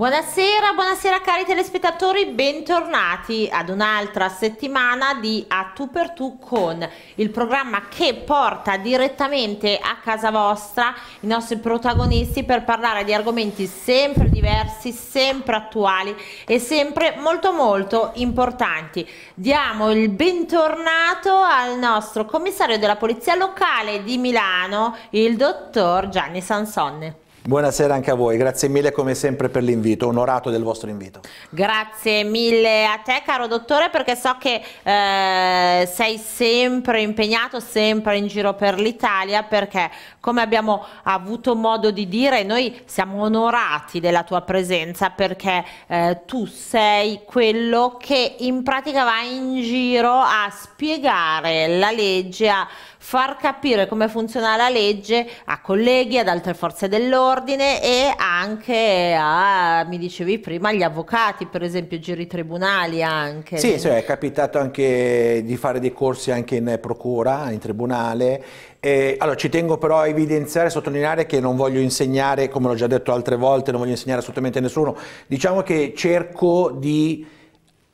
Buonasera, buonasera cari telespettatori, bentornati ad un'altra settimana di A Tu per Tu con il programma che porta direttamente a casa vostra i nostri protagonisti per parlare di argomenti sempre diversi, sempre attuali e sempre molto molto importanti. Diamo il bentornato al nostro commissario della Polizia Locale di Milano, il dottor Gianni Sansonne. Buonasera anche a voi, grazie mille come sempre per l'invito, onorato del vostro invito. Grazie mille a te caro dottore perché so che eh, sei sempre impegnato, sempre in giro per l'Italia perché come abbiamo avuto modo di dire noi siamo onorati della tua presenza perché eh, tu sei quello che in pratica va in giro a spiegare la legge, a far capire come funziona la legge a colleghi, ad altre forze dell'ordine e anche a, mi dicevi prima, agli avvocati, per esempio, giri tribunali anche. Sì, sì, è capitato anche di fare dei corsi anche in procura, in tribunale. E, allora, ci tengo però a evidenziare e sottolineare che non voglio insegnare, come l'ho già detto altre volte, non voglio insegnare assolutamente a nessuno, diciamo che cerco di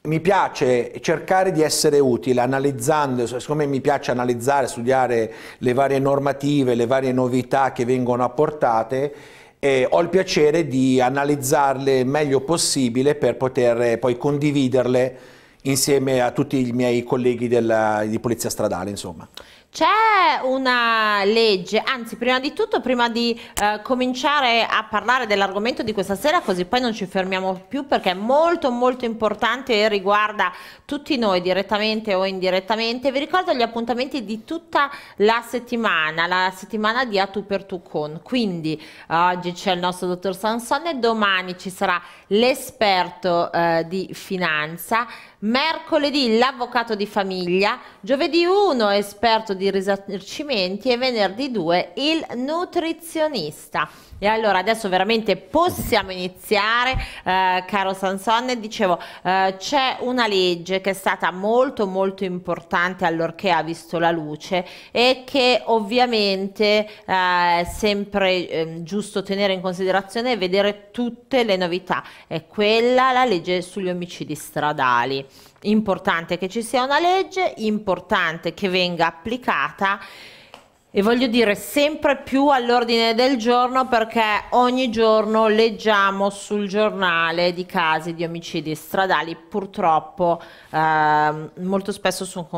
mi piace cercare di essere utile analizzando, siccome mi piace analizzare, studiare le varie normative, le varie novità che vengono apportate, eh, ho il piacere di analizzarle il meglio possibile per poter eh, poi condividerle insieme a tutti i miei colleghi della, di Polizia Stradale. Insomma. C'è una legge, anzi prima di tutto, prima di eh, cominciare a parlare dell'argomento di questa sera, così poi non ci fermiamo più perché è molto molto importante e riguarda tutti noi direttamente o indirettamente, vi ricordo gli appuntamenti di tutta la settimana, la settimana di A tu per tu con, quindi oggi c'è il nostro dottor Sansone, domani ci sarà l'esperto eh, di finanza, mercoledì l'avvocato di famiglia, giovedì 1 esperto di risarcimenti e venerdì 2 il nutrizionista. E allora adesso veramente possiamo iniziare, eh, caro Sansone, dicevo eh, c'è una legge che è stata molto molto importante allorché ha visto la luce e che ovviamente eh, è sempre ehm, giusto tenere in considerazione e vedere tutte le novità, è quella la legge sugli omicidi stradali. Importante che ci sia una legge, importante che venga applicata e voglio dire sempre più all'ordine del giorno perché ogni giorno leggiamo sul giornale di casi di omicidi stradali, purtroppo eh, molto spesso sono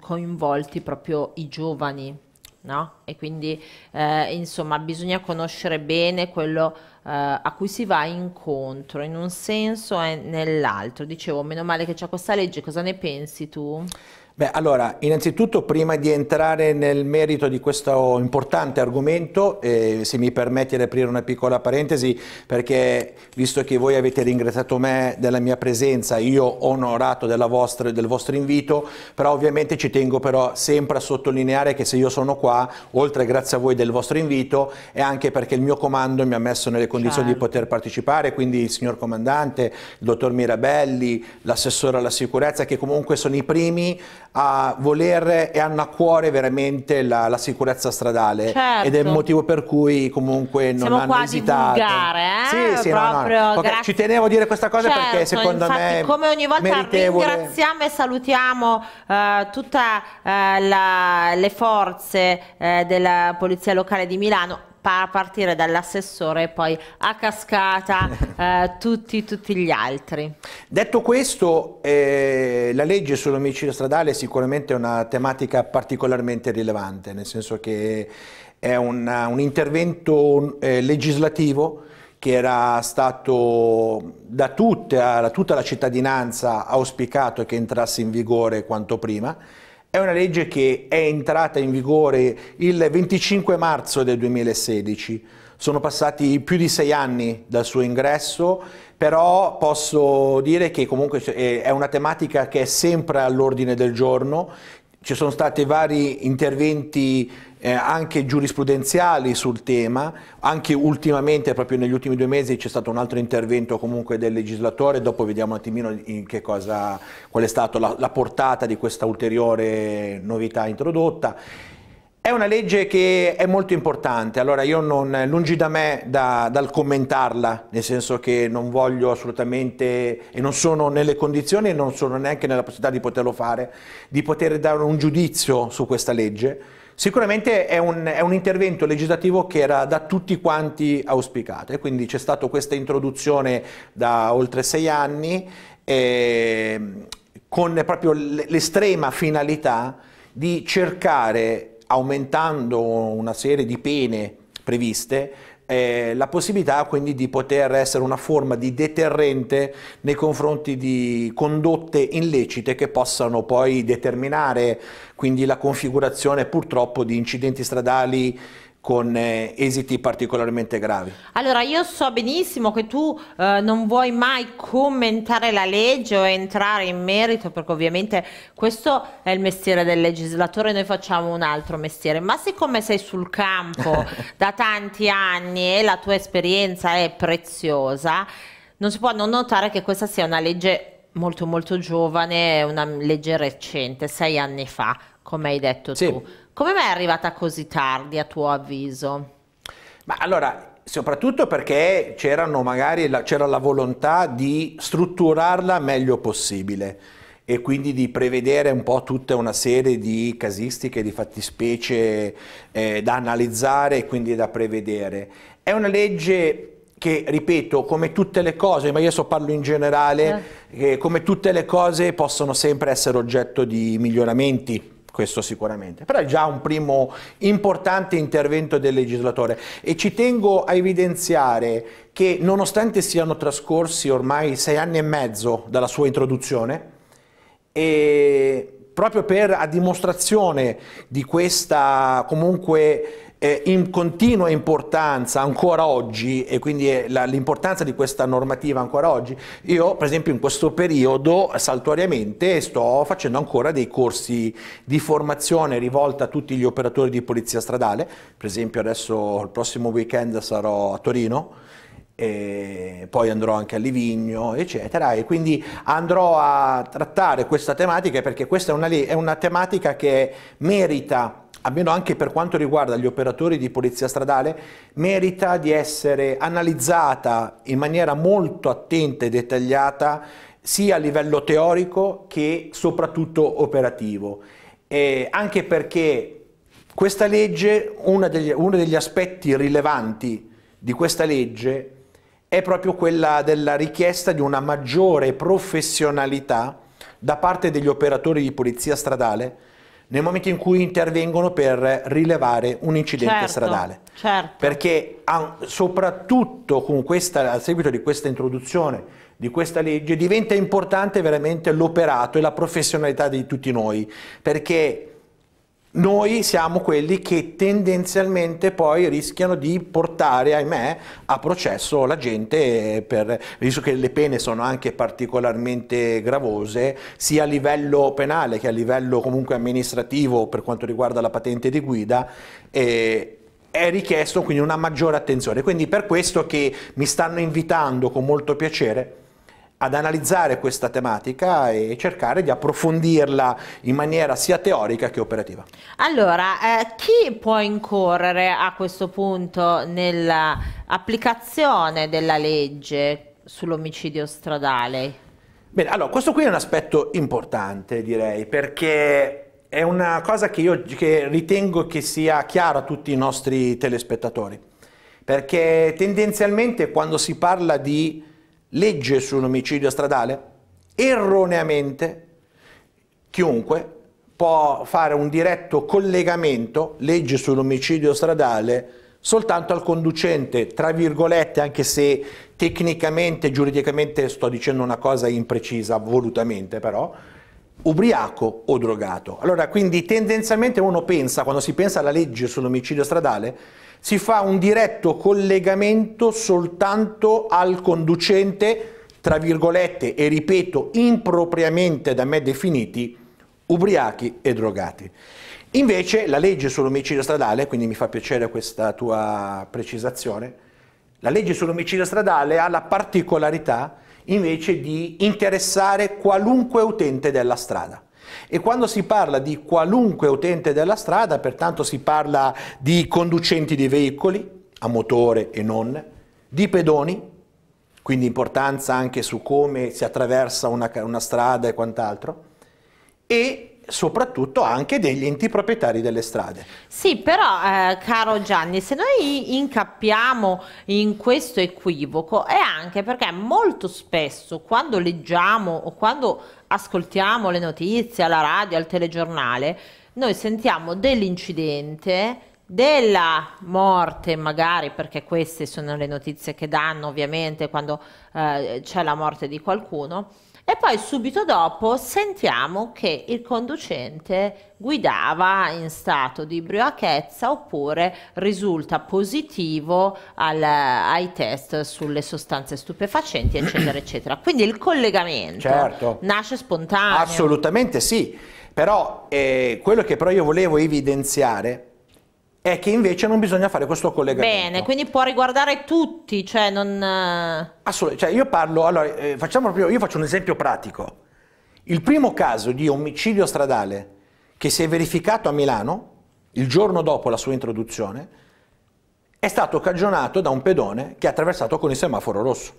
coinvolti proprio i giovani. No? E quindi eh, insomma bisogna conoscere bene quello eh, a cui si va incontro in un senso e nell'altro. Dicevo, meno male che c'è questa legge, cosa ne pensi tu? Beh, allora, innanzitutto prima di entrare nel merito di questo importante argomento, eh, se mi permette di aprire una piccola parentesi, perché visto che voi avete ringraziato me della mia presenza, io ho onorato vostra, del vostro invito, però ovviamente ci tengo però sempre a sottolineare che se io sono qua, oltre grazie a voi del vostro invito, è anche perché il mio comando mi ha messo nelle condizioni Ciao. di certo. poter partecipare, quindi il signor comandante, il dottor Mirabelli, l'assessore alla sicurezza, che comunque sono i primi a volere e hanno a cuore veramente la, la sicurezza stradale certo. ed è il motivo per cui comunque non Siamo hanno quasi esitato. Vulgare, eh? Sì, sì, no, no. Okay, ci tenevo a dire questa cosa certo, perché secondo infatti, me come ogni volta meritevole. ringraziamo e salutiamo uh, eh, tutte uh, le forze uh, della Polizia Locale di Milano a partire dall'assessore e poi a cascata eh, tutti, tutti, gli altri. Detto questo, eh, la legge sull'omicidio stradale è sicuramente una tematica particolarmente rilevante, nel senso che è una, un intervento eh, legislativo che era stato da tutta, da tutta la cittadinanza auspicato che entrasse in vigore quanto prima è una legge che è entrata in vigore il 25 marzo del 2016. Sono passati più di sei anni dal suo ingresso, però posso dire che comunque eh, è una tematica che è sempre all'ordine del giorno, ci sono stati vari interventi eh, anche giurisprudenziali sul tema, anche ultimamente, proprio negli ultimi due mesi, c'è stato un altro intervento comunque del legislatore, dopo vediamo un attimino cosa, qual è stata la, la portata di questa ulteriore novità introdotta. È una legge che è molto importante, allora io non, lungi da me da, dal commentarla, nel senso che non voglio assolutamente e non sono nelle condizioni e non sono neanche nella possibilità di poterlo fare, di poter dare un giudizio su questa legge. Sicuramente è un, è un intervento legislativo che era da tutti quanti auspicato e quindi c'è stata questa introduzione da oltre sei anni eh, con proprio l'estrema finalità di cercare aumentando una serie di pene previste, eh, la possibilità quindi di poter essere una forma di deterrente nei confronti di condotte illecite che possano poi determinare quindi la configurazione purtroppo di incidenti stradali con eh, esiti particolarmente gravi. Allora io so benissimo che tu eh, non vuoi mai commentare la legge o entrare in merito perché ovviamente questo è il mestiere del legislatore, noi facciamo un altro mestiere, ma siccome sei sul campo da tanti anni e la tua esperienza è preziosa, non si può non notare che questa sia una legge molto molto giovane, una legge recente, sei anni fa, come hai detto sì. tu. Come mai è arrivata così tardi a tuo avviso? Ma allora, soprattutto perché c'era la, la volontà di strutturarla meglio possibile e quindi di prevedere un po' tutta una serie di casistiche, di fattispecie eh, da analizzare e quindi da prevedere. È una legge che ripeto, come tutte le cose, ma io so parlo in generale, eh. come tutte le cose possono sempre essere oggetto di miglioramenti questo sicuramente, però è già un primo importante intervento del legislatore e ci tengo a evidenziare che nonostante siano trascorsi ormai sei anni e mezzo dalla sua introduzione, e proprio per a dimostrazione di questa comunque eh, in continua importanza ancora oggi e quindi l'importanza di questa normativa ancora oggi. Io per esempio in questo periodo saltuariamente sto facendo ancora dei corsi di formazione rivolta a tutti gli operatori di polizia stradale, per esempio adesso il prossimo weekend sarò a Torino poi andrò anche a Livigno, eccetera, e quindi andrò a trattare questa tematica perché questa è una, è una tematica che merita almeno anche per quanto riguarda gli operatori di polizia stradale, merita di essere analizzata in maniera molto attenta e dettagliata sia a livello teorico che soprattutto operativo. Eh, anche perché questa legge, degli, uno degli aspetti rilevanti di questa legge è proprio quella della richiesta di una maggiore professionalità da parte degli operatori di polizia stradale nel momento in cui intervengono per rilevare un incidente certo, stradale. Certo. Perché soprattutto questa, a seguito di questa introduzione di questa legge diventa importante veramente l'operato e la professionalità di tutti noi, perché noi siamo quelli che tendenzialmente poi rischiano di portare, ahimè, a processo la gente, per, visto che le pene sono anche particolarmente gravose, sia a livello penale che a livello comunque amministrativo per quanto riguarda la patente di guida. Eh, è richiesto quindi una maggiore attenzione. Quindi per questo che mi stanno invitando con molto piacere ad analizzare questa tematica e cercare di approfondirla in maniera sia teorica che operativa. Allora, eh, chi può incorrere a questo punto nell'applicazione della legge sull'omicidio stradale? Bene, allora, questo qui è un aspetto importante, direi, perché è una cosa che io che ritengo che sia chiara a tutti i nostri telespettatori, perché tendenzialmente quando si parla di legge su un omicidio stradale? Erroneamente chiunque può fare un diretto collegamento, legge sull'omicidio stradale, soltanto al conducente, tra virgolette, anche se tecnicamente, giuridicamente sto dicendo una cosa imprecisa, volutamente però, ubriaco o drogato. Allora, quindi tendenzialmente uno pensa, quando si pensa alla legge sull'omicidio stradale, si fa un diretto collegamento soltanto al conducente, tra virgolette, e ripeto, impropriamente da me definiti, ubriachi e drogati. Invece la legge sull'omicidio stradale, quindi mi fa piacere questa tua precisazione, la legge sull'omicidio stradale ha la particolarità invece di interessare qualunque utente della strada. E quando si parla di qualunque utente della strada, pertanto si parla di conducenti di veicoli, a motore e non, di pedoni, quindi importanza anche su come si attraversa una, una strada e quant'altro, e soprattutto anche degli enti proprietari delle strade. Sì, però eh, caro Gianni, se noi incappiamo in questo equivoco è anche perché molto spesso quando leggiamo o quando ascoltiamo le notizie alla radio, al telegiornale, noi sentiamo dell'incidente, della morte magari perché queste sono le notizie che danno ovviamente quando eh, c'è la morte di qualcuno e poi subito dopo sentiamo che il conducente guidava in stato di ubriachezza oppure risulta positivo al, ai test sulle sostanze stupefacenti, eccetera, eccetera. Quindi il collegamento certo. nasce spontaneo. Assolutamente sì, però eh, quello che però io volevo evidenziare è che invece non bisogna fare questo collegamento. Bene, quindi può riguardare tutti, cioè non... Eh, Assolutamente, cioè io parlo, allora, eh, facciamo proprio, io faccio un esempio pratico. Il primo caso di omicidio stradale che si è verificato a Milano, il giorno dopo la sua introduzione, è stato cagionato da un pedone che ha attraversato con il semaforo rosso.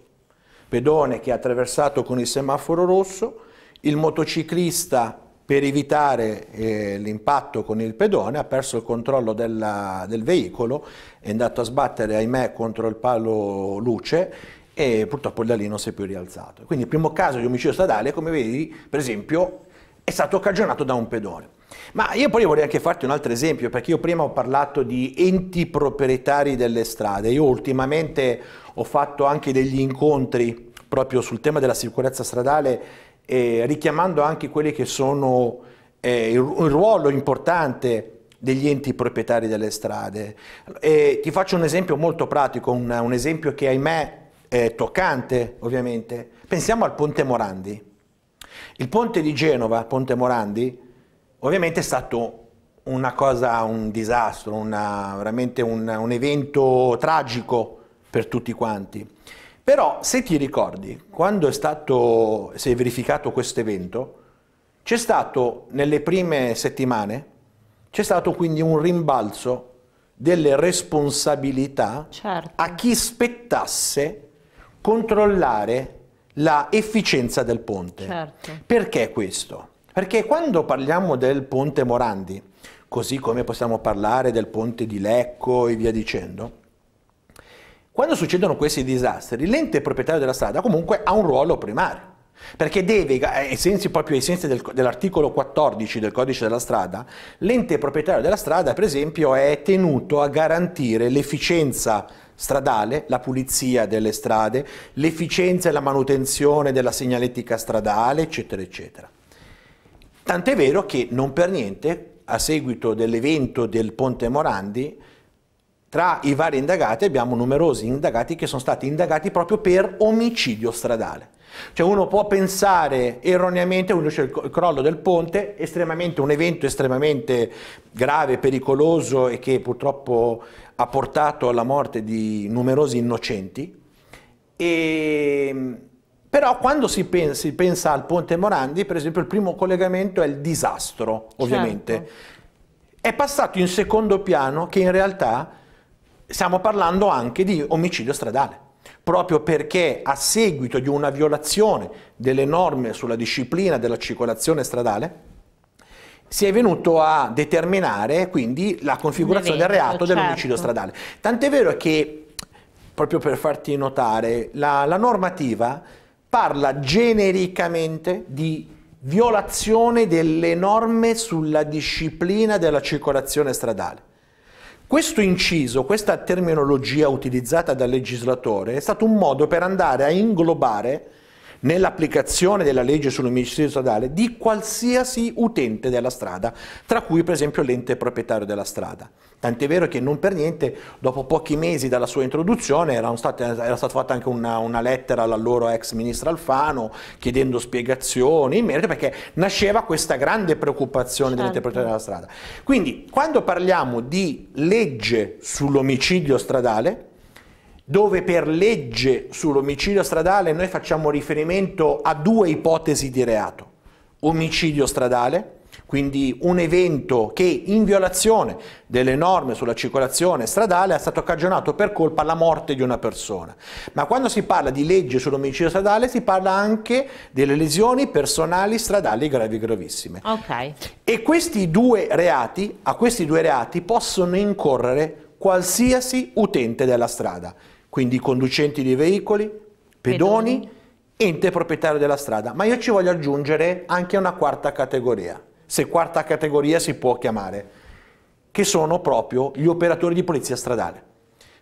Pedone che ha attraversato con il semaforo rosso, il motociclista per evitare eh, l'impatto con il pedone, ha perso il controllo della, del veicolo, è andato a sbattere, ahimè, contro il palo luce e purtroppo da lì non si è più rialzato. Quindi il primo caso di omicidio stradale, come vedi, per esempio, è stato occasionato da un pedone. Ma io poi vorrei anche farti un altro esempio, perché io prima ho parlato di enti proprietari delle strade, io ultimamente ho fatto anche degli incontri proprio sul tema della sicurezza stradale eh, richiamando anche quelli che sono eh, il ruolo importante degli enti proprietari delle strade. E ti faccio un esempio molto pratico, un, un esempio che ahimè è toccante ovviamente. Pensiamo al Ponte Morandi. Il ponte di Genova, Ponte Morandi, ovviamente è stato una cosa, un disastro, una, veramente un, un evento tragico per tutti quanti. Però se ti ricordi, quando stato, si è verificato questo evento, c'è stato nelle prime settimane, c'è stato quindi un rimbalzo delle responsabilità certo. a chi spettasse controllare la efficienza del ponte. Certo. Perché questo? Perché quando parliamo del ponte Morandi, così come possiamo parlare del ponte di Lecco e via dicendo, quando succedono questi disastri, l'ente proprietario della strada comunque ha un ruolo primario perché deve, eh, ai sensi, proprio ai sensi del, dell'articolo 14 del codice della strada, l'ente proprietario della strada, per esempio, è tenuto a garantire l'efficienza stradale, la pulizia delle strade, l'efficienza e la manutenzione della segnaletica stradale, eccetera, eccetera. Tant'è vero che non per niente, a seguito dell'evento del Ponte Morandi, tra i vari indagati abbiamo numerosi indagati che sono stati indagati proprio per omicidio stradale. Cioè uno può pensare erroneamente, uno c'è il crollo del ponte, un evento estremamente grave, pericoloso e che purtroppo ha portato alla morte di numerosi innocenti. E, ehm, però quando si pensa, si pensa, al ponte Morandi, per esempio, il primo collegamento è il disastro, ovviamente. Certo. È passato in secondo piano che in realtà stiamo parlando anche di omicidio stradale proprio perché a seguito di una violazione delle norme sulla disciplina della circolazione stradale si è venuto a determinare quindi la configurazione del reato certo. dell'omicidio stradale. Tant'è vero che, proprio per farti notare, la, la normativa parla genericamente di violazione delle norme sulla disciplina della circolazione stradale questo inciso, questa terminologia utilizzata dal legislatore è stato un modo per andare a inglobare nell'applicazione della legge sull'omicidio stradale di qualsiasi utente della strada, tra cui per esempio l'ente proprietario della strada. Tant'è vero che non per niente, dopo pochi mesi dalla sua introduzione, era, state, era stata fatta anche una, una lettera all'allora ex ministro Alfano chiedendo spiegazioni in merito perché nasceva questa grande preoccupazione dell'ente esatto. proprietario della strada. Quindi, quando parliamo di legge sull'omicidio stradale, dove per legge sull'omicidio stradale noi facciamo riferimento a due ipotesi di reato. Omicidio stradale, quindi un evento che in violazione delle norme sulla circolazione stradale è stato cagionato per colpa alla morte di una persona. Ma quando si parla di legge sull'omicidio stradale si parla anche delle lesioni personali stradali gravi e gravissime. Okay. E questi due reati, a questi due reati possono incorrere qualsiasi utente della strada quindi conducenti dei veicoli, pedoni, pedoni, ente proprietario della strada. Ma io ci voglio aggiungere anche una quarta categoria, se quarta categoria si può chiamare, che sono proprio gli operatori di polizia stradale.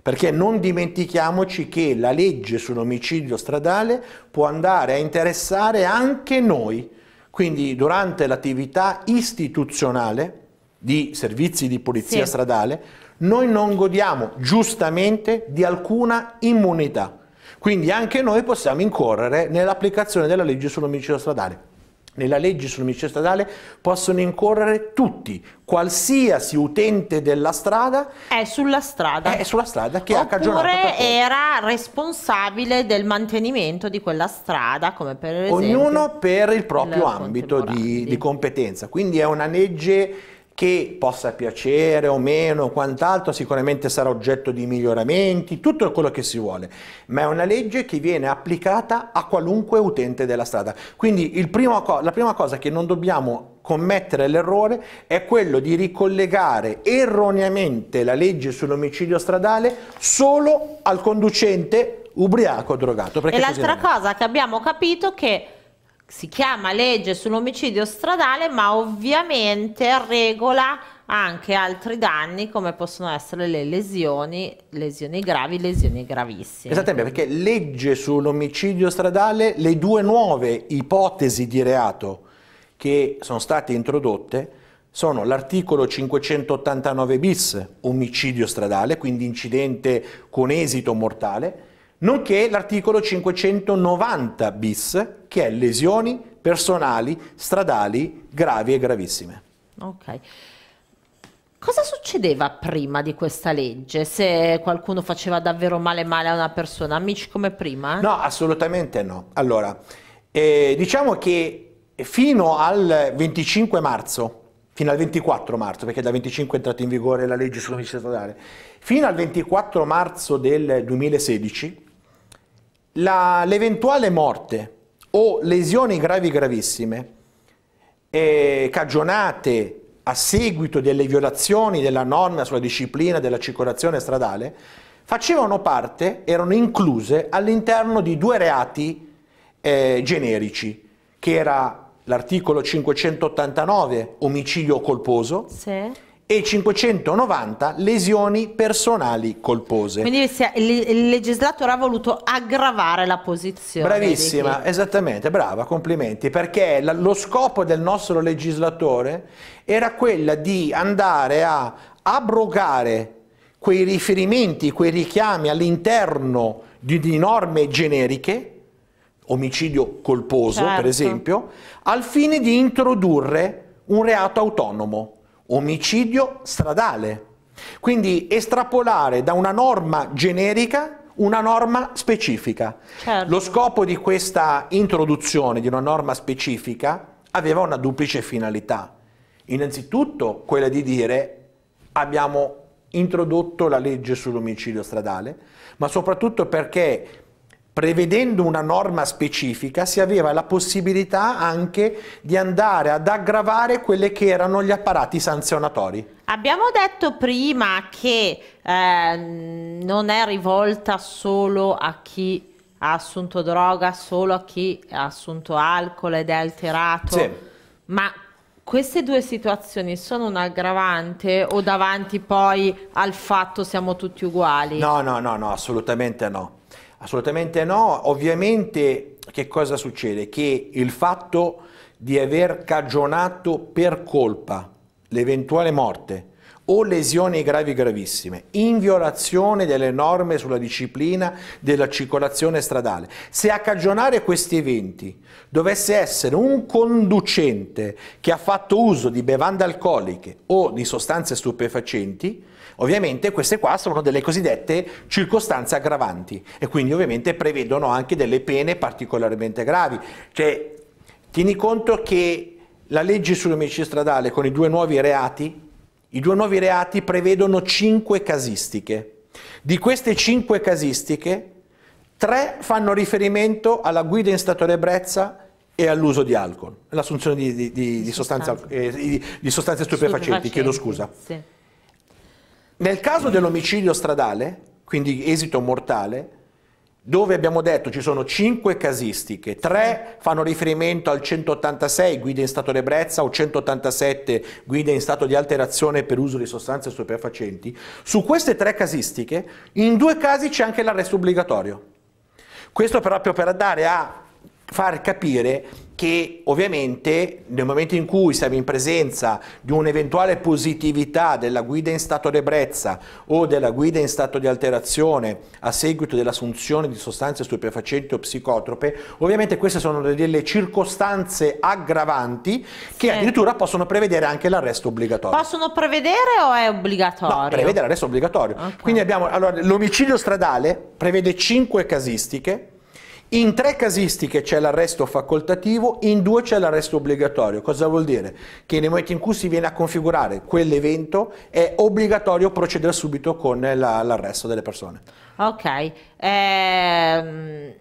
Perché non dimentichiamoci che la legge sull'omicidio stradale può andare a interessare anche noi. Quindi durante l'attività istituzionale di servizi di polizia sì. stradale noi non godiamo giustamente di alcuna immunità. Quindi anche noi possiamo incorrere nell'applicazione della legge sull'omicidio stradale. Nella legge sull'omicidio stradale possono incorrere tutti, qualsiasi utente della strada è sulla strada, è sulla strada che Oppure ha cagionato perché. era responsabile del mantenimento di quella strada, come per esempio ognuno per il proprio ambito di, di competenza. Quindi è una legge che possa piacere o meno, quant'altro, sicuramente sarà oggetto di miglioramenti, tutto quello che si vuole, ma è una legge che viene applicata a qualunque utente della strada. Quindi primo, la prima cosa che non dobbiamo commettere l'errore è quello di ricollegare erroneamente la legge sull'omicidio stradale solo al conducente ubriaco o drogato. E l'altra cosa che abbiamo capito è che si chiama legge sull'omicidio stradale, ma ovviamente regola anche altri danni come possono essere le lesioni, lesioni gravi, lesioni gravissime. Esattamente, perché legge sull'omicidio stradale le due nuove ipotesi di reato che sono state introdotte sono l'articolo 589 bis, omicidio stradale, quindi incidente con esito mortale, nonché l'articolo 590 bis, che è lesioni personali, stradali, gravi e gravissime. Ok. Cosa succedeva prima di questa legge? Se qualcuno faceva davvero male male a una persona, amici come prima? Eh? No, assolutamente no. Allora, eh, diciamo che fino al 25 marzo, fino al 24 marzo, perché dal 25 è entrata in vigore la legge sull'omicidio stradale, fino al 24 marzo del 2016, l'eventuale morte o lesioni gravi gravissime eh, cagionate a seguito delle violazioni della norma sulla disciplina della circolazione stradale facevano parte, erano incluse all'interno di due reati eh, generici, che era l'articolo 589, omicidio colposo, sì e 590 lesioni personali colpose. Quindi il legislatore ha voluto aggravare la posizione. Bravissima, esattamente, brava, complimenti, perché lo scopo del nostro legislatore era quella di andare a abrogare quei riferimenti, quei richiami all'interno di, di norme generiche, omicidio colposo certo. per esempio, al fine di introdurre un reato autonomo omicidio stradale. Quindi estrapolare da una norma generica una norma specifica. Certo. Lo scopo di questa introduzione di una norma specifica aveva una duplice finalità. Innanzitutto quella di dire abbiamo introdotto la legge sull'omicidio stradale, ma soprattutto perché prevedendo una norma specifica si aveva la possibilità anche di andare ad aggravare quelli che erano gli apparati sanzionatori. Abbiamo detto prima che eh, non è rivolta solo a chi ha assunto droga, solo a chi ha assunto alcol ed è alterato, sì. ma queste due situazioni sono un aggravante o davanti poi al fatto siamo tutti uguali? No, no, no, no, assolutamente no Assolutamente no, ovviamente che cosa succede? Che il fatto di aver cagionato per colpa l'eventuale morte o lesioni gravi gravissime, in violazione delle norme sulla disciplina della circolazione stradale. Se a cagionare questi eventi dovesse essere un conducente che ha fatto uso di bevande alcoliche o di sostanze stupefacenti, Ovviamente queste qua sono delle cosiddette circostanze aggravanti e quindi ovviamente prevedono anche delle pene particolarmente gravi. Cioè, tieni conto che la legge sull'omicidio stradale con i due nuovi reati, i due nuovi reati prevedono cinque casistiche. Di queste cinque casistiche, tre fanno riferimento alla guida in stato di ebbrezza e all'uso di alcol, l'assunzione di, di, di, di sostanze eh, stupefacenti, chiedo scusa. Sì. Nel caso dell'omicidio stradale, quindi esito mortale, dove abbiamo detto ci sono cinque casistiche, tre fanno riferimento al 186 guida in stato di ebbrezza o 187 guida in stato di alterazione per uso di sostanze stupefacenti, su queste tre casistiche in due casi c'è anche l'arresto obbligatorio. Questo proprio per andare a far capire che ovviamente nel momento in cui siamo in presenza di un'eventuale positività della guida in stato di o della guida in stato di alterazione a seguito dell'assunzione di sostanze stupefacenti o psicotrope, ovviamente queste sono delle circostanze aggravanti che sì. addirittura possono prevedere anche l'arresto obbligatorio. Possono prevedere o è obbligatorio? No, prevede l'arresto obbligatorio. Okay. Quindi abbiamo, allora, l'omicidio stradale prevede 5 casistiche, in tre casistiche c'è l'arresto facoltativo, in due c'è l'arresto obbligatorio. Cosa vuol dire? Che nei momenti in cui si viene a configurare quell'evento è obbligatorio procedere subito con la, l'arresto delle persone. Ok. Ehm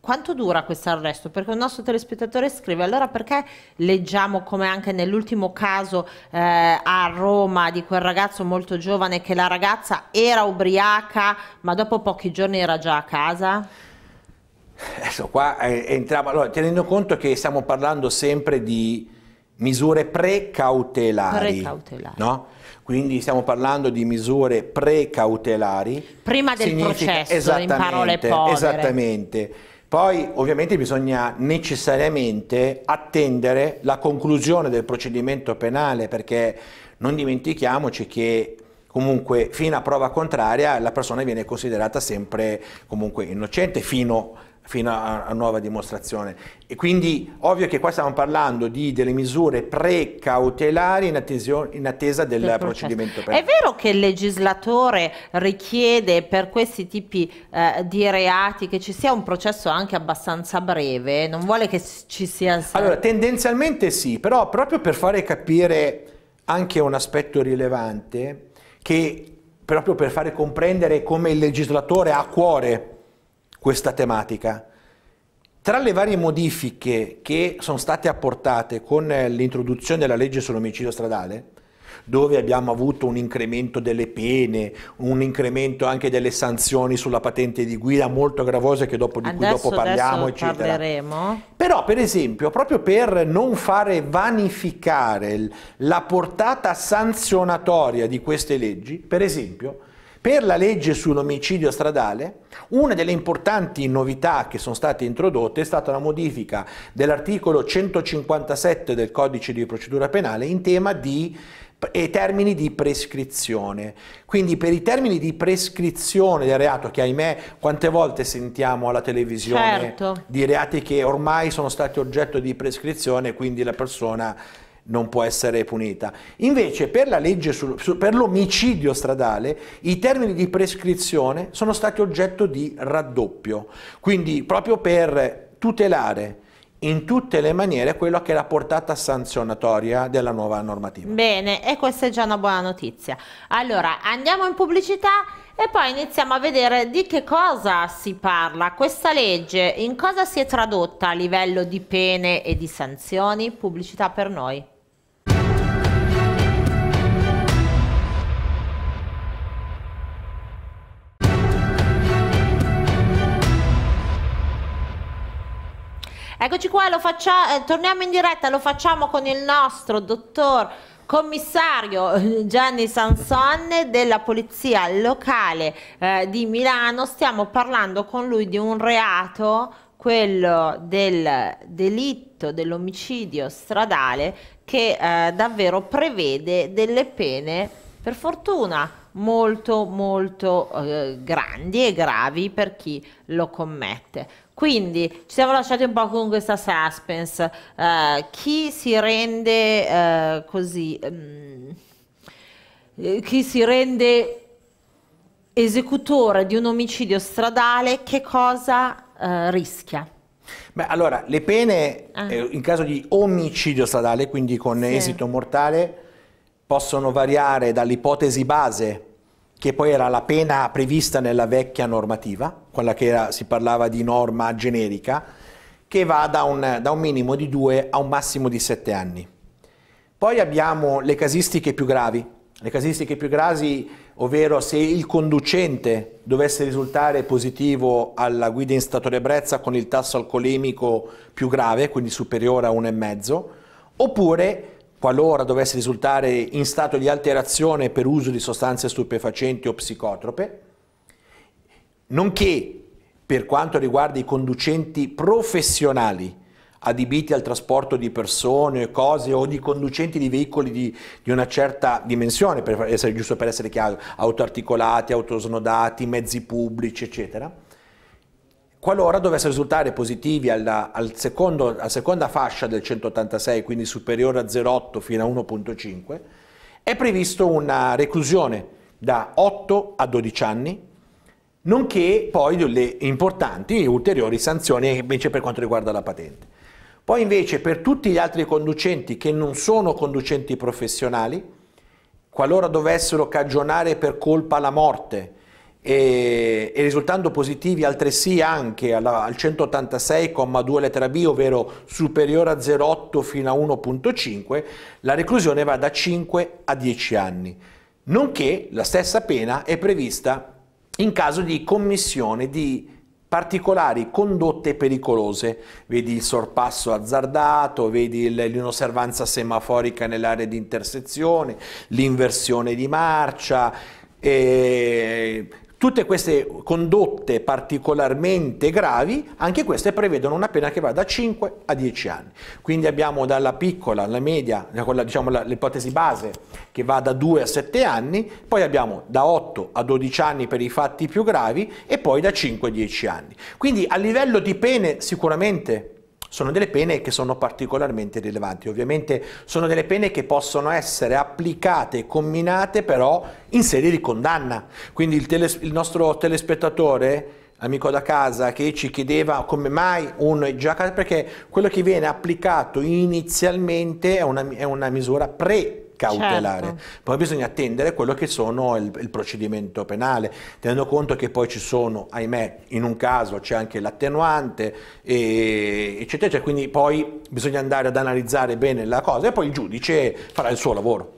quanto dura questo arresto? Perché un nostro telespettatore scrive, allora perché leggiamo come anche nell'ultimo caso eh, a Roma di quel ragazzo molto giovane che la ragazza era ubriaca ma dopo pochi giorni era già a casa? Adesso qua eh, entriamo, allora, tenendo conto che stiamo parlando sempre di misure precautelari. Precautelari. No? Quindi stiamo parlando di misure precautelari. Prima del processo, in parole povere. Esattamente. Poi ovviamente bisogna necessariamente attendere la conclusione del procedimento penale perché non dimentichiamoci che comunque fino a prova contraria la persona viene considerata sempre comunque innocente fino a fino a, a, nuova dimostrazione. E quindi ovvio che qua stiamo parlando di delle misure precautelari in, attesio, in attesa del, del procedimento penale. È vero che il legislatore richiede per questi tipi eh, di reati che ci sia un processo anche abbastanza breve? Non vuole che ci sia... Allora, tendenzialmente sì, però proprio per fare capire anche un aspetto rilevante che proprio per fare comprendere come il legislatore ha a cuore questa tematica. Tra le varie modifiche che sono state apportate con eh, l'introduzione della legge sull'omicidio stradale, dove abbiamo avuto un incremento delle pene, un incremento anche delle sanzioni sulla patente di guida molto gravose che dopo, di adesso, cui dopo parliamo, eccetera. Parleremo. Però, per esempio, proprio per non fare vanificare la portata sanzionatoria di queste leggi, per esempio, per la legge sull'omicidio stradale, una delle importanti novità che sono state introdotte è stata la modifica dell'articolo 157 del codice di procedura penale in tema di e termini di prescrizione. Quindi per i termini di prescrizione del reato, che ahimè quante volte sentiamo alla televisione certo. di reati che ormai sono stati oggetto di prescrizione, quindi la persona non può essere punita. Invece per la legge su, su, per l'omicidio stradale i termini di prescrizione sono stati oggetto di raddoppio, quindi proprio per tutelare in tutte le maniere quella che è la portata sanzionatoria della nuova normativa. Bene, e questa è già una buona notizia. Allora, andiamo in pubblicità e poi iniziamo a vedere di che cosa si parla questa legge, in cosa si è tradotta a livello di pene e di sanzioni. Pubblicità per noi. Eccoci qua, lo facciamo, eh, torniamo in diretta, lo facciamo con il nostro dottor commissario eh, Gianni Sansonne della polizia locale eh, di Milano. Stiamo parlando con lui di un reato, quello del delitto dell'omicidio stradale che eh, davvero prevede delle pene, per fortuna, molto molto eh, grandi e gravi per chi lo commette. Quindi ci siamo lasciati un po' con questa suspense. Uh, chi si rende uh, così, um, chi si rende esecutore di un omicidio stradale, che cosa uh, rischia? Beh, allora, le pene ah. eh, in caso di omicidio stradale, quindi con sì. esito mortale, possono variare dall'ipotesi base che poi era la pena prevista nella vecchia normativa, quella che era, si parlava di norma generica, che va da un, da un minimo di 2 a un massimo di 7 anni. Poi abbiamo le casistiche più gravi, le casistiche più gravi, ovvero se il conducente dovesse risultare positivo alla guida in stato di ebbrezza con il tasso alcolemico più grave, quindi superiore a 1,5, oppure qualora dovesse risultare in stato di alterazione per uso di sostanze stupefacenti o psicotrope, nonché per quanto riguarda i conducenti professionali adibiti al trasporto di persone, cose o di conducenti di veicoli di, di una certa dimensione, per essere, giusto per essere chiaro, autoarticolati, autosnodati, mezzi pubblici, eccetera Qualora dovesse risultare positivi alla, al secondo, alla seconda fascia del 186, quindi superiore a 0,8 fino a 1,5, è prevista una reclusione da 8 a 12 anni, nonché poi le importanti ulteriori sanzioni invece per quanto riguarda la patente. Poi invece per tutti gli altri conducenti che non sono conducenti professionali, qualora dovessero cagionare per colpa la morte e, e risultando positivi altresì anche alla, al 186,2 lettera B, ovvero superiore a 0,8 fino a 1,5, la reclusione va da 5 a 10 anni, nonché la stessa pena è prevista in caso di commissione di particolari condotte pericolose, vedi il sorpasso azzardato, vedi l'inosservanza semaforica nell'area di intersezione, l'inversione di marcia, eh, Tutte queste condotte particolarmente gravi, anche queste prevedono una pena che va da 5 a 10 anni. Quindi abbiamo dalla piccola alla media, diciamo l'ipotesi base che va da 2 a 7 anni, poi abbiamo da 8 a 12 anni per i fatti più gravi e poi da 5 a 10 anni. Quindi a livello di pene sicuramente sono delle pene che sono particolarmente rilevanti. Ovviamente sono delle pene che possono essere applicate e comminate però in serie di condanna. Quindi il, teles il nostro telespettatore amico da casa che ci chiedeva come mai uno un giacca perché quello che viene applicato inizialmente è una, è una misura pre condanna cautelare. Certo. Poi bisogna attendere quello che sono il, il, procedimento penale, tenendo conto che poi ci sono, ahimè, in un caso c'è anche l'attenuante, eccetera, cioè, quindi poi bisogna andare ad analizzare bene la cosa e poi il giudice farà il suo lavoro.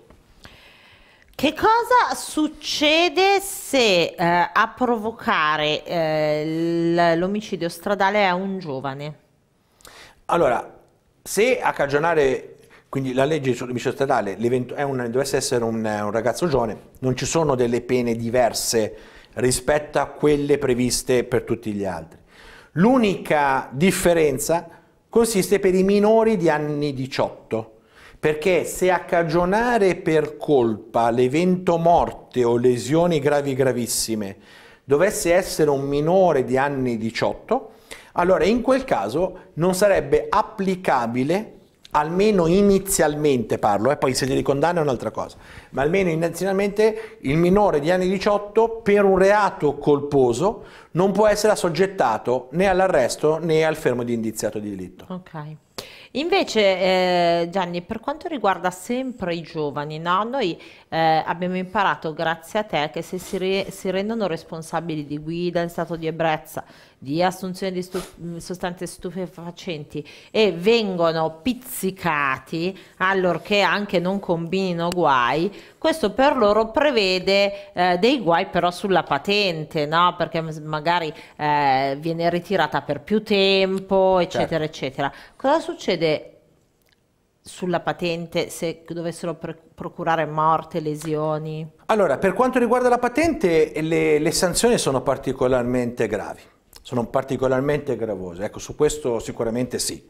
Che cosa succede se eh, a provocare eh, l'omicidio stradale è un giovane? Allora, se a cagionare quindi la legge statale dovesse essere un, un ragazzo giovane, non ci sono delle pene diverse rispetto a quelle previste per tutti gli altri. L'unica differenza consiste per i minori di anni 18, perché se a cagionare per colpa l'evento morte o lesioni gravi gravissime dovesse essere un minore di anni 18, allora in quel caso non sarebbe applicabile almeno inizialmente parlo, eh, poi se di condanna è un'altra cosa, ma almeno inizialmente il minore di anni 18 per un reato colposo non può essere assoggettato né all'arresto né al fermo di indiziato di delitto. Okay. Invece eh, Gianni, per quanto riguarda sempre i giovani, no? noi eh, abbiamo imparato grazie a te che se si, re si rendono responsabili di guida in stato di ebbrezza, di assunzione di stuf mm, sostanze stupefacenti e vengono pizzicati allorché anche non combinino guai, questo per loro prevede eh, dei guai però sulla patente, no? perché magari eh, viene ritirata per più tempo, eccetera, certo. eccetera. Cosa succede sulla patente se dovessero procurare morte, lesioni? Allora, per quanto riguarda la patente, le, le sanzioni sono particolarmente gravi sono particolarmente gravose. Ecco, su questo sicuramente sì.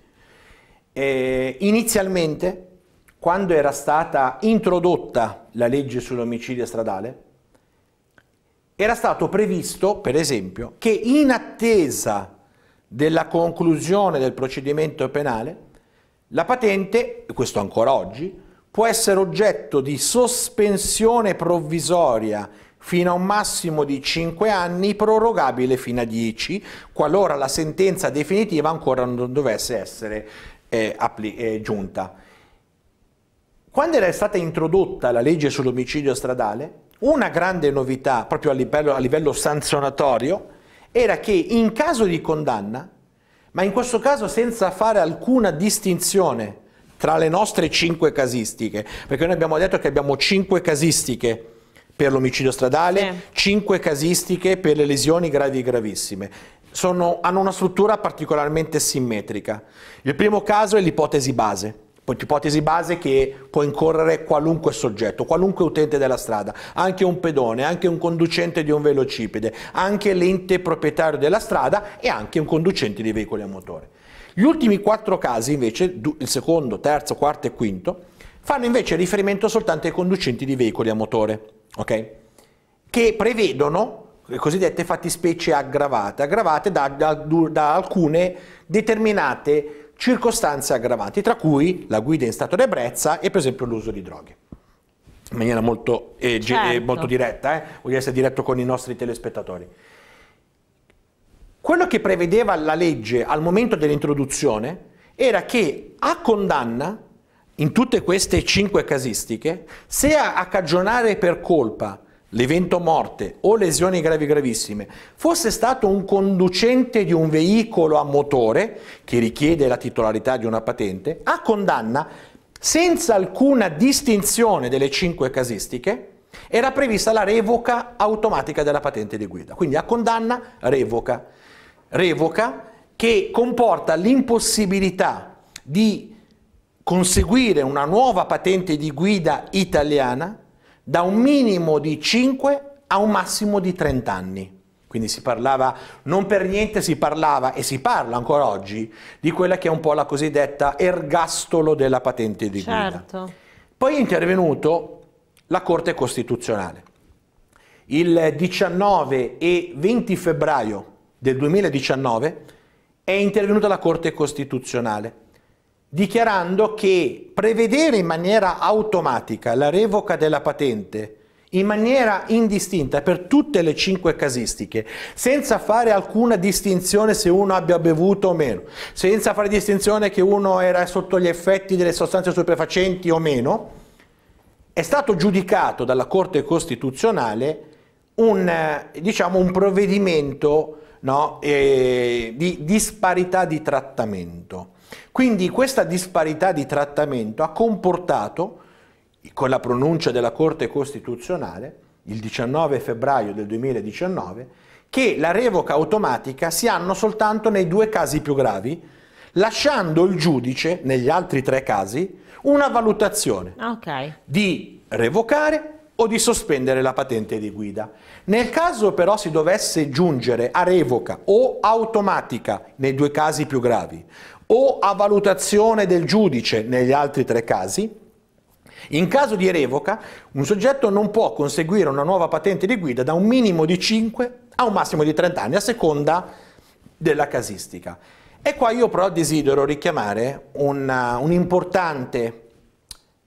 E inizialmente, quando era stata introdotta la legge sull'omicidio stradale, era stato previsto, per esempio, che in attesa della conclusione del procedimento penale, la patente, questo ancora oggi, può essere oggetto di sospensione provvisoria fino a un massimo di 5 anni, prorogabile fino a 10, qualora la sentenza definitiva ancora non dovesse essere eh, eh, giunta. Quando era stata introdotta la legge sull'omicidio stradale, una grande novità proprio a livello, a livello sanzionatorio era che in caso di condanna, ma in questo caso senza fare alcuna distinzione tra le nostre cinque casistiche, perché noi abbiamo detto che abbiamo cinque casistiche per l'omicidio stradale, sì. 5 casistiche per le lesioni gravi e gravissime. Sono, hanno una struttura particolarmente simmetrica. Il primo caso è l'ipotesi base, ipotesi base che può incorrere qualunque soggetto, qualunque utente della strada, anche un pedone, anche un conducente di un velocipede, anche l'ente proprietario della strada e anche un conducente di veicoli a motore. Gli ultimi quattro casi invece, il secondo, terzo, quarto e quinto, fanno invece riferimento soltanto ai conducenti di veicoli a motore okay? che prevedono le cosiddette fattispecie aggravate, aggravate da, da, da alcune determinate circostanze aggravanti, tra cui la guida in stato di e per esempio l'uso di droghe in maniera molto, eh, eh, certo. molto diretta, eh? voglio essere diretto con i nostri telespettatori. Quello che prevedeva la legge al momento dell'introduzione era che a condanna in tutte queste cinque casistiche, se a cagionare per colpa l'evento morte o lesioni gravi gravissime fosse stato un conducente di un veicolo a motore che richiede la titolarità di una patente, a condanna, senza alcuna distinzione delle cinque casistiche, era prevista la revoca automatica della patente di guida. Quindi a condanna, revoca. Revoca che comporta l'impossibilità di conseguire una nuova patente di guida italiana da un minimo di 5 a un massimo di 30 anni. Quindi si parlava, non per niente si parlava e si parla ancora oggi di quella che è un po' la cosiddetta ergastolo della patente di certo. guida. Poi è intervenuto la Corte Costituzionale. Il 19 e 20 febbraio del 2019 è intervenuta la Corte Costituzionale dichiarando che prevedere in maniera automatica la revoca della patente in maniera indistinta per tutte le cinque casistiche, senza fare alcuna distinzione se uno abbia bevuto o meno, senza fare distinzione che uno era sotto gli effetti delle sostanze stupefacenti o meno, è stato giudicato dalla Corte Costituzionale un, eh, diciamo, un provvedimento no, eh, di disparità di trattamento. Quindi questa disparità di trattamento ha comportato, con la pronuncia della Corte Costituzionale, il 19 febbraio del 2019, che la revoca automatica si hanno soltanto nei due casi più gravi, lasciando il giudice, negli altri tre casi, una valutazione ah, okay. di revocare o di sospendere la patente di guida. Nel caso però si dovesse giungere a revoca o automatica nei due casi più gravi o a valutazione del giudice negli altri tre casi, in caso di revoca, un soggetto non può conseguire una nuova patente di guida da un minimo di 5 a un massimo di 30 anni, a seconda della casistica. E qua io però desidero richiamare un'importante un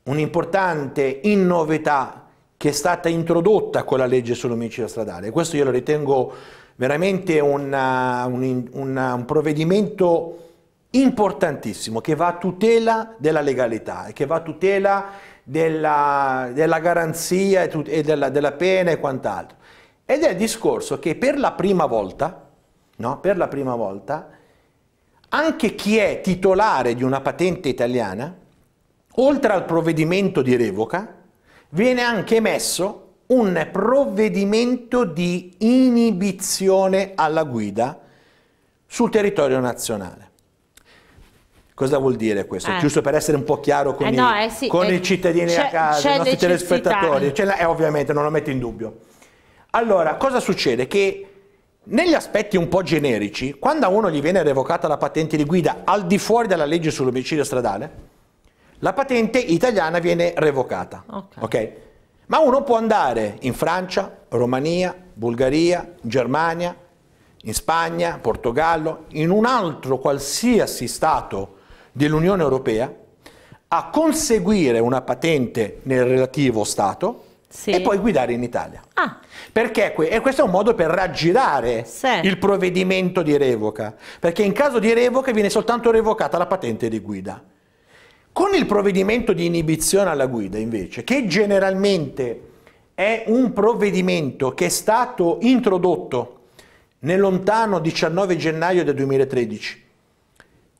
uh, un innovità che è stata introdotta con la legge sull'omicidio stradale. Questo io lo ritengo veramente una, un, uh, uh, un provvedimento importantissimo che va a tutela della legalità e che va a tutela della, della garanzia e, e della, della, pena e quant'altro. Ed è il discorso che per la prima volta, no, per la prima volta, anche chi è titolare di una patente italiana, oltre al provvedimento di revoca, viene anche messo un provvedimento di inibizione alla guida sul territorio nazionale. Cosa vuol dire questo? Eh. Giusto per essere un po' chiaro con, eh i, no, eh sì, con eh, i, cittadini a casa, i nostri telespettatori, ce l'è eh, ovviamente, non lo metto in dubbio. Allora, cosa succede? Che negli aspetti un po' generici, quando a uno gli viene revocata la patente di guida al di fuori della legge sull'omicidio stradale, la patente italiana viene revocata. Okay. Okay? Ma uno può andare in Francia, Romania, Bulgaria, Germania, in Spagna, Portogallo, in un altro qualsiasi stato dell'Unione Europea a conseguire una patente nel relativo Stato sì. e poi guidare in Italia. Ah. Perché e questo è un modo per raggirare sì. il provvedimento di revoca, perché in caso di revoca viene soltanto revocata la patente di guida. Con il provvedimento di inibizione alla guida, invece, che generalmente è un provvedimento che è stato introdotto nel lontano 19 gennaio del 2013,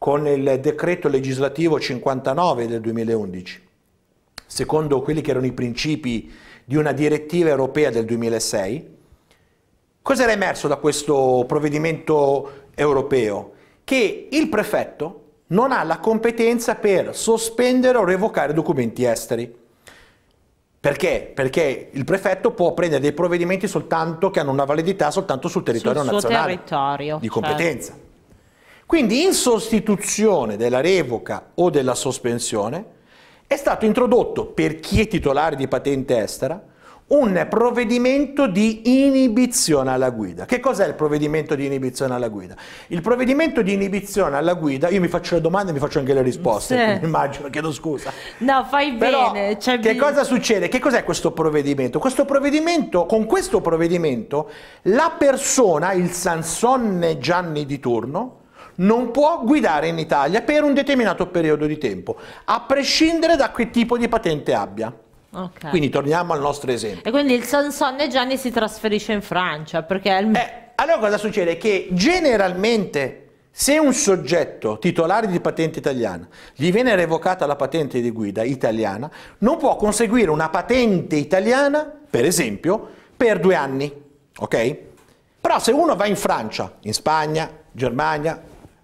con il decreto legislativo 59 del 2011, secondo quelli che erano i principi di una direttiva europea del 2006. Cosa era emerso da questo provvedimento europeo? Che il prefetto non ha la competenza per sospendere o revocare documenti esteri. Perché? Perché il prefetto può prendere dei provvedimenti soltanto che hanno una validità soltanto sul territorio sul nazionale. Territorio, di competenza. Cioè. Quindi in sostituzione della revoca o della sospensione è stato introdotto per chi è titolare di patente estera un provvedimento di inibizione alla guida. Che cos'è il provvedimento di inibizione alla guida? Il provvedimento di inibizione alla guida, io mi faccio le domande e mi faccio anche le risposte, sì. immagino, chiedo scusa. No, fai Però, bene. Che cosa succede? Che cos'è questo provvedimento? Questo provvedimento, con questo provvedimento, la persona, il Sansonne Gianni di turno, non può guidare in Italia per un determinato periodo di tempo, a prescindere da che tipo di patente abbia. Okay. Quindi torniamo al nostro esempio. E quindi il Sansonne Gianni si trasferisce in Francia perché... Il... Eh, allora cosa succede? Che generalmente se un soggetto titolare di patente italiana gli viene revocata la patente di guida italiana, non può conseguire una patente italiana, per esempio, per due anni. Ok? Però se uno va in Francia, in Spagna, Germania,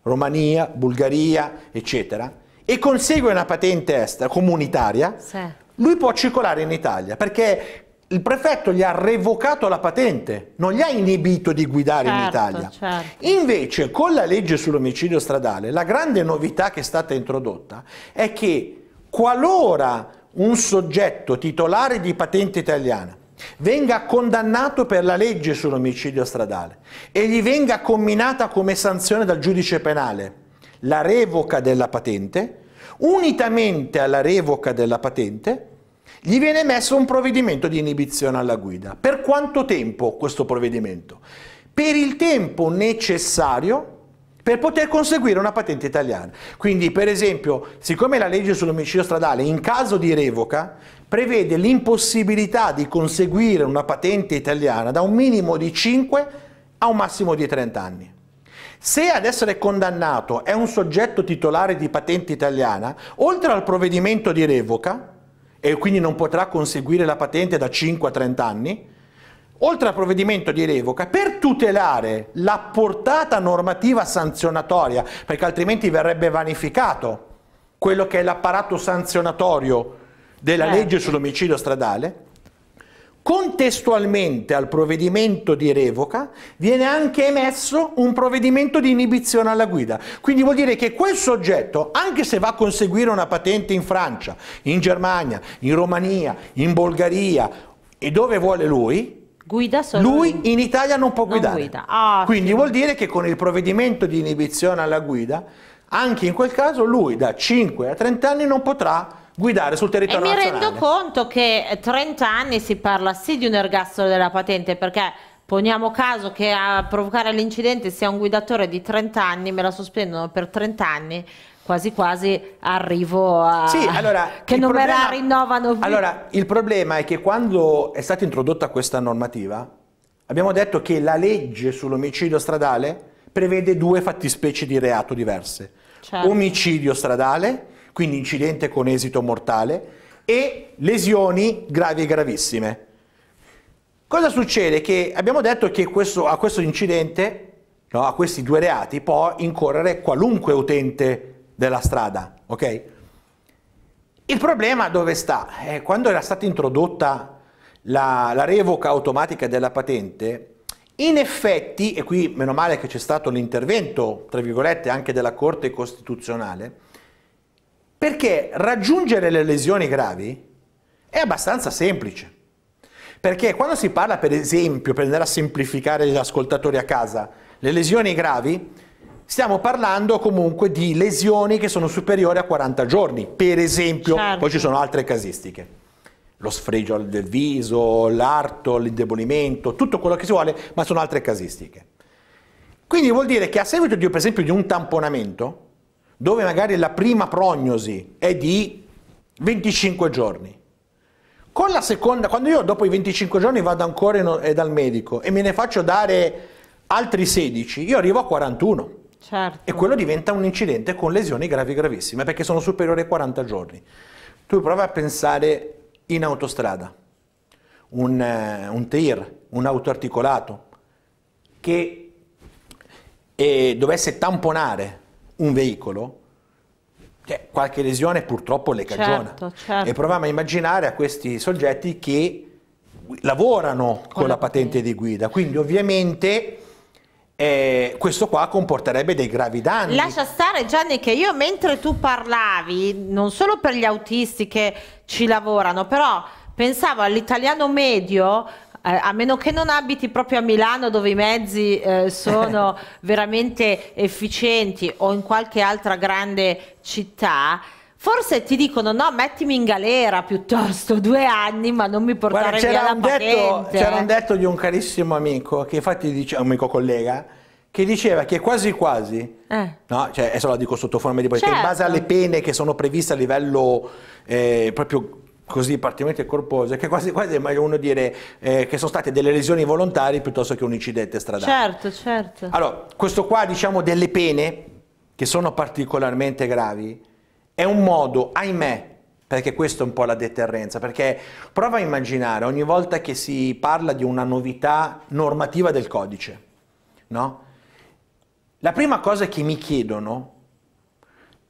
Romania, Bulgaria, eccetera, e consegue una patente estera, comunitaria, sì. lui può circolare in Italia perché il prefetto gli ha revocato la patente, non gli ha inibito di guidare certo, in Italia. Certo. Invece con la legge sull'omicidio stradale, la grande novità che è stata introdotta è che qualora un soggetto titolare di patente italiana venga condannato per la legge sull'omicidio stradale e gli venga comminata come sanzione dal giudice penale la revoca della patente, unitamente alla revoca della patente, gli viene messo un provvedimento di inibizione alla guida. Per quanto tempo questo provvedimento? Per il tempo necessario per poter conseguire una patente italiana. Quindi, per esempio, siccome la legge sull'omicidio stradale, in caso di revoca, prevede l'impossibilità di conseguire una patente italiana da un minimo di 5 a un massimo di 30 anni. Se ad essere condannato è un soggetto titolare di patente italiana, oltre al provvedimento di revoca, e quindi non potrà conseguire la patente da 5 a 30 anni, oltre al provvedimento di revoca, per tutelare la portata normativa sanzionatoria, perché altrimenti verrebbe vanificato quello che è l'apparato sanzionatorio della eh. legge sull'omicidio stradale, contestualmente al provvedimento di revoca viene anche emesso un provvedimento di inibizione alla guida. Quindi vuol dire che quel soggetto, anche se va a conseguire una patente in Francia, in Germania, in Romania, in Bulgaria e dove vuole lui, guida solo lui in Italia non può guidare. Non guida. Ah, Quindi sì. vuol dire che con il provvedimento di inibizione alla guida, anche in quel caso lui da 5 a 30 anni non potrà guidare sul territorio e nazionale. mi rendo conto che 30 anni si parla sì di un ergastolo della patente perché poniamo caso che a provocare l'incidente sia un guidatore di 30 anni, me la sospendono per 30 anni, quasi quasi arrivo a sì, allora, che non me la rinnovano più. Allora, il problema è che quando è stata introdotta questa normativa, abbiamo detto che la legge sull'omicidio stradale prevede due fattispecie di reato diverse. Certo. Omicidio stradale quindi incidente con esito mortale, e lesioni gravi e gravissime. Cosa succede? Che abbiamo detto che questo, a questo incidente, no, a questi due reati, può incorrere qualunque utente della strada, ok? Il problema dove sta? Eh, quando era stata introdotta la, la revoca automatica della patente, in effetti, e qui meno male che c'è stato l'intervento, tra virgolette, anche della Corte Costituzionale, perché raggiungere le lesioni gravi è abbastanza semplice. Perché quando si parla, per esempio, per andare a semplificare gli ascoltatori a casa, le lesioni gravi, stiamo parlando comunque di lesioni che sono superiori a 40 giorni, per esempio, certo. poi ci sono altre casistiche, lo sfregio del viso, l'arto, l'indebolimento, tutto quello che si vuole, ma sono altre casistiche. Quindi vuol dire che a seguito, di, per esempio, di un tamponamento, dove magari la prima prognosi è di 25 giorni. Con la seconda, quando io dopo i 25 giorni vado ancora in, eh, dal medico e me ne faccio dare altri 16, io arrivo a 41. Certo. E quello diventa un incidente con lesioni gravi gravissime, perché sono superiori ai 40 giorni. Tu provi a pensare in autostrada, un, eh, un TIR, un auto articolato, che eh, dovesse tamponare un veicolo, cioè, qualche lesione purtroppo le cagiona. Certo, certo. E proviamo a immaginare a questi soggetti che lavorano con, con la patente di guida, quindi ovviamente... Eh, questo qua comporterebbe dei gravi danni. Lascia stare Gianni che io mentre tu parlavi, non solo per gli autisti che ci lavorano, però pensavo all'italiano medio eh, a meno che non abiti proprio a Milano dove i mezzi eh, sono veramente efficienti o in qualche altra grande città, forse ti dicono no mettimi in galera piuttosto due anni ma non mi portare Guarda, via la un detto, c'era un detto di un carissimo amico che infatti dice un amico collega che diceva che quasi quasi eh. no cioè adesso la dico sotto forma di politica certo. in base alle certo. pene che sono previste a livello eh, proprio così particolarmente corpose che quasi quasi è meglio uno dire eh, che sono state delle lesioni volontarie piuttosto che un incidente stradale. Certo, certo. Allora, questo qua diciamo delle pene che sono particolarmente gravi è un modo, ahimè, perché questa è un po' la deterrenza, perché prova a immaginare ogni volta che si parla di una novità normativa del codice, no? La prima cosa che mi chiedono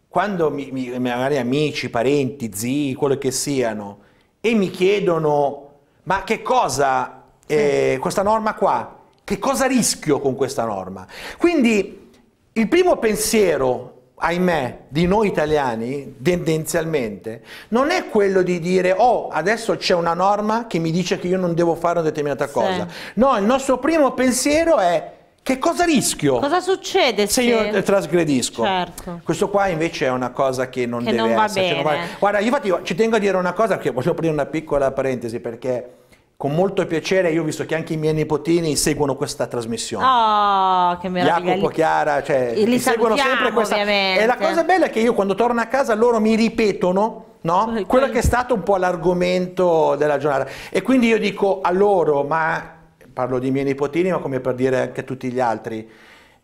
quando mi, mi, magari amici, parenti, zii, quello che siano, e mi chiedono, ma che cosa eh, questa norma qua, che cosa rischio con questa norma? Quindi il primo pensiero ahimè, di noi italiani, tendenzialmente, non è quello di dire oh, adesso c'è una norma che mi dice che io non devo fare una determinata cosa. No, il nostro primo pensiero è che cosa rischio? Cosa succede se, se eh, io trasgredisco? Certo. Questo qua invece è una cosa che non che deve non essere. Cioè, non va... Guarda, io infatti io ci tengo a dire una cosa perché voglio aprire una piccola parentesi perché con molto piacere io ho visto che anche i miei nipotini seguono questa trasmissione. Oh, che meraviglia. Jacopo, Chiara, cioè li, li seguono sempre questa. Ovviamente. E la cosa bella è che io quando torno a casa loro mi ripetono no? quello che è stato un po' l'argomento della giornata. E quindi io dico a loro, ma parlo dei miei nipotini, ma come per dire anche a tutti gli altri,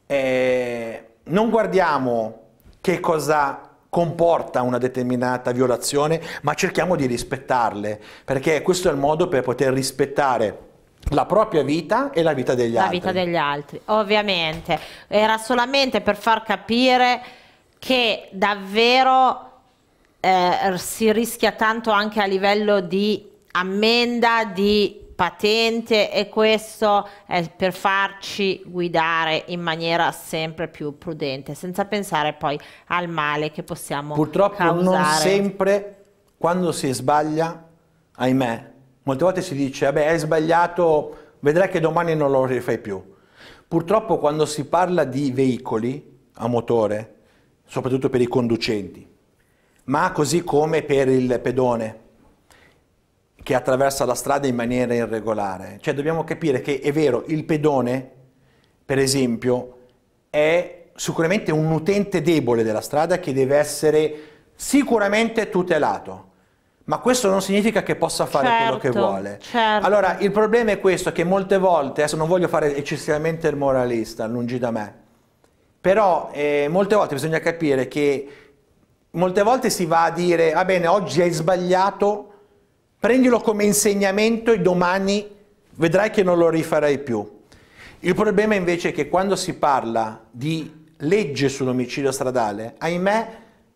eh, non guardiamo che cosa comporta una determinata violazione, ma cerchiamo di rispettarle, perché questo è il modo per poter rispettare la propria vita e la vita degli la altri. La vita degli altri, ovviamente. Era solamente per far capire che davvero eh, si rischia tanto anche a livello di ammenda, di patente e questo è per farci guidare in maniera sempre più prudente, senza pensare poi al male che possiamo Purtroppo causare. Purtroppo non sempre quando si sbaglia, ahimè, molte volte si dice vabbè hai sbagliato, vedrai che domani non lo rifai più. Purtroppo quando si parla di veicoli a motore, soprattutto per i conducenti, ma così come per il pedone, che attraversa la strada in maniera irregolare. Cioè dobbiamo capire che è vero, il pedone, per esempio, è sicuramente un utente debole della strada che deve essere sicuramente tutelato. Ma questo non significa che possa fare certo, quello che certo, vuole. Certo. Allora, il problema è questo, che molte volte, adesso non voglio fare eccessivamente il moralista, lungi da me, però eh, molte volte bisogna capire che molte volte si va a dire, va ah bene, oggi hai sbagliato, prendilo come insegnamento e domani vedrai che non lo rifarai più. Il problema invece è che quando si parla di legge sull'omicidio stradale, ahimè,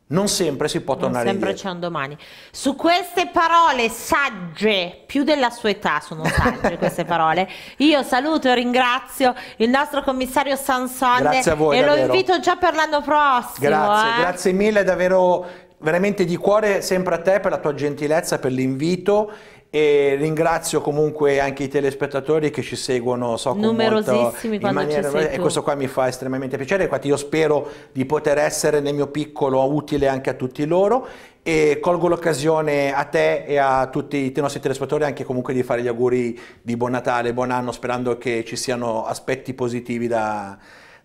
non sempre si può tornare non sempre indietro. c'è un domani. Su queste parole sagge, più della sua età sono sagge queste parole, io saluto e ringrazio il nostro commissario Sansone. Grazie a voi. E davvero. lo invito già per l'anno prossimo. Grazie, eh. grazie mille, davvero veramente di cuore sempre a te per la tua gentilezza, per l'invito e ringrazio comunque anche i telespettatori che ci seguono so con numerosissimi molto, maniera, e questo qua mi fa estremamente piacere infatti io spero di poter essere nel mio piccolo utile anche a tutti loro e colgo l'occasione a te e a tutti i nostri telespettatori anche comunque di fare gli auguri di buon Natale, buon anno sperando che ci siano aspetti positivi da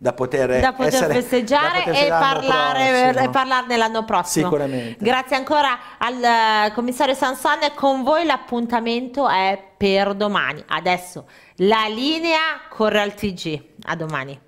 da poter, da poter essere, festeggiare da poter e, parlare, e, parlarne l'anno prossimo. Sicuramente. Grazie ancora al eh, commissario Sanson con voi l'appuntamento è per domani. Adesso la linea corre al TG. A domani.